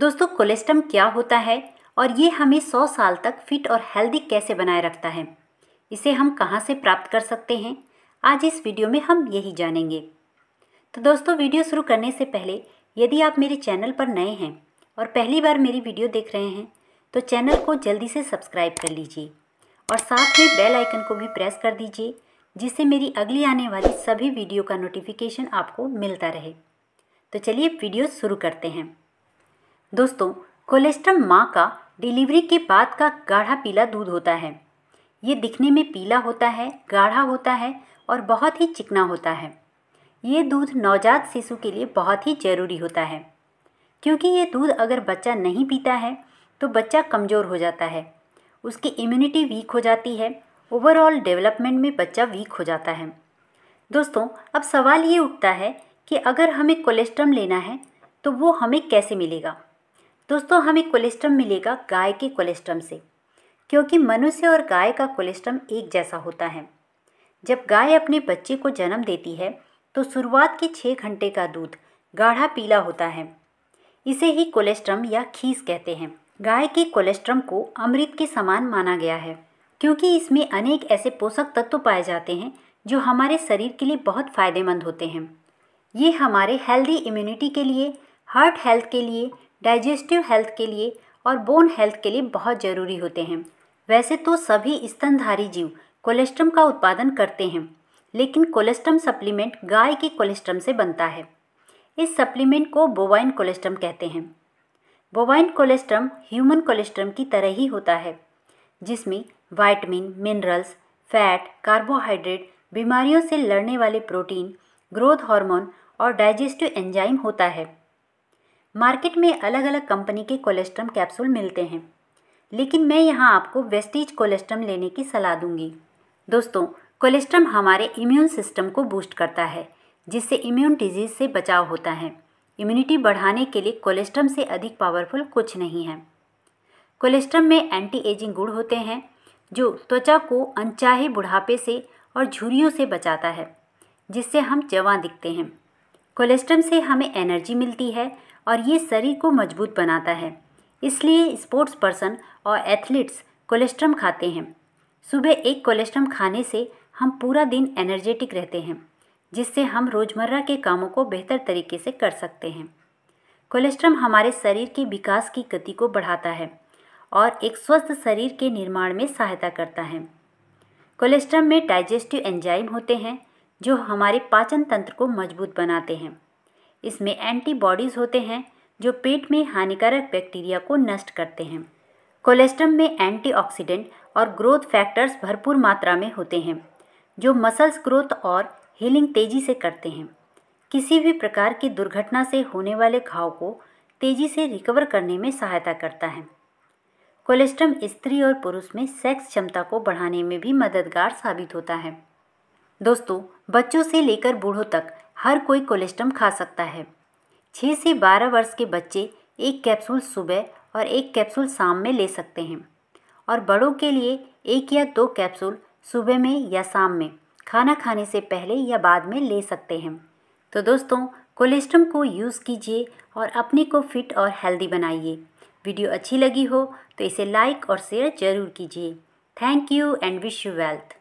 दोस्तों कोलेस्ट्रम क्या होता है और ये हमें 100 साल तक फिट और हेल्दी कैसे बनाए रखता है इसे हम कहाँ से प्राप्त कर सकते हैं आज इस वीडियो में हम यही जानेंगे तो दोस्तों वीडियो शुरू करने से पहले यदि आप मेरे चैनल पर नए हैं और पहली बार मेरी वीडियो देख रहे हैं तो चैनल को जल्दी से सब्सक्राइब कर लीजिए और साथ में बेल आइकन को भी प्रेस कर दीजिए जिससे मेरी अगली आने वाली सभी वीडियो का नोटिफिकेशन आपको मिलता रहे तो चलिए वीडियो शुरू करते हैं दोस्तों कोलेस्ट्रम माँ का डिलीवरी के बाद का गाढ़ा पीला दूध होता है ये दिखने में पीला होता है गाढ़ा होता है और बहुत ही चिकना होता है ये दूध नवजात शिशु के लिए बहुत ही ज़रूरी होता है क्योंकि ये दूध अगर बच्चा नहीं पीता है तो बच्चा कमज़ोर हो जाता है उसकी इम्यूनिटी वीक हो जाती है ओवरऑल डेवलपमेंट में बच्चा वीक हो जाता है दोस्तों अब सवाल ये उठता है कि अगर हमें कोलेस्ट्रम लेना है तो वो हमें कैसे मिलेगा दोस्तों हमें कोलेस्ट्रम मिलेगा गाय के कोलेस्ट्रम से क्योंकि मनुष्य और गाय का कोलेस्ट्रम एक जैसा होता है जब गाय अपने बच्चे को जन्म देती है तो शुरुआत के छः घंटे का दूध गाढ़ा पीला होता है इसे ही कोलेस्ट्रम या खीस कहते हैं गाय के कोलेस्ट्रम को अमृत के समान माना गया है क्योंकि इसमें अनेक ऐसे पोषक तत्व पाए जाते हैं जो हमारे शरीर के लिए बहुत फ़ायदेमंद होते हैं ये हमारे हेल्दी इम्यूनिटी के लिए हार्ट हेल्थ के लिए डाइजेस्टिव हेल्थ के लिए और बोन हेल्थ के लिए बहुत ज़रूरी होते हैं वैसे तो सभी स्तनधारी जीव कोलेस्ट्रम का उत्पादन करते हैं लेकिन कोलेस्ट्रम सप्लीमेंट गाय के कोलेस्ट्रम से बनता है इस सप्लीमेंट को बोवाइन कोलेस्ट्रम कहते हैं बोवाइन कोलेस्ट्रम ह्यूमन कोलेस्ट्रम की तरह ही होता है जिसमें वाइटमिन मिनरल्स फैट कार्बोहाइड्रेट बीमारियों से लड़ने वाले प्रोटीन ग्रोथ हार्मोन और डाइजेस्टिव एंजाइम होता है मार्केट में अलग अलग कंपनी के कोलेस्ट्रम कैप्सूल मिलते हैं लेकिन मैं यहाँ आपको वेस्टिज कोलेस्ट्रम लेने की सलाह दूंगी दोस्तों कोलेस्ट्रम हमारे इम्यून सिस्टम को बूस्ट करता है जिससे इम्यून डिजीज़ से बचाव होता है इम्यूनिटी बढ़ाने के लिए कोलेस्ट्रम से अधिक पावरफुल कुछ नहीं है कोलेस्ट्रम में एंटी एजिंग गुड़ होते हैं जो त्वचा को अनचाहे बुढ़ापे से और झुरियों से बचाता है जिससे हम जवान दिखते हैं कोलेस्ट्रम से हमें एनर्जी मिलती है और ये शरीर को मजबूत बनाता है इसलिए स्पोर्ट्स पर्सन और एथलीट्स कोलेस्ट्रम खाते हैं सुबह एक कोलेस्ट्रम खाने से हम पूरा दिन एनर्जेटिक रहते हैं जिससे हम रोज़मर्रा के कामों को बेहतर तरीके से कर सकते हैं कोलेस्ट्रम हमारे शरीर के विकास की गति को बढ़ाता है और एक स्वस्थ शरीर के निर्माण में सहायता करता है कोलेस्ट्रम में डाइजेस्टिव एंजाइम होते हैं जो हमारे पाचन तंत्र को मजबूत बनाते हैं इसमें एंटीबॉडीज़ होते हैं जो पेट में हानिकारक बैक्टीरिया को नष्ट करते हैं कोलेस्ट्रम में एंटीऑक्सीडेंट और ग्रोथ फैक्टर्स भरपूर मात्रा में होते हैं जो मसल्स ग्रोथ और हीलिंग तेज़ी से करते हैं किसी भी प्रकार की दुर्घटना से होने वाले घाव को तेज़ी से रिकवर करने में सहायता करता है कोलेस्ट्रम स्त्री और पुरुष में सेक्स क्षमता को बढ़ाने में भी मददगार साबित होता है दोस्तों बच्चों से लेकर बूढ़ों तक हर कोई कोलेस्ट्रम खा सकता है छः से बारह वर्ष के बच्चे एक कैप्सूल सुबह और एक कैप्सूल शाम में ले सकते हैं और बड़ों के लिए एक या दो कैप्सूल सुबह में या शाम में खाना खाने से पहले या बाद में ले सकते हैं तो दोस्तों कोलेस्ट्रम को यूज़ कीजिए और अपने को फिट और हेल्दी बनाइए वीडियो अच्छी लगी हो तो इसे लाइक और शेयर जरूर कीजिए thank you and wish you wealth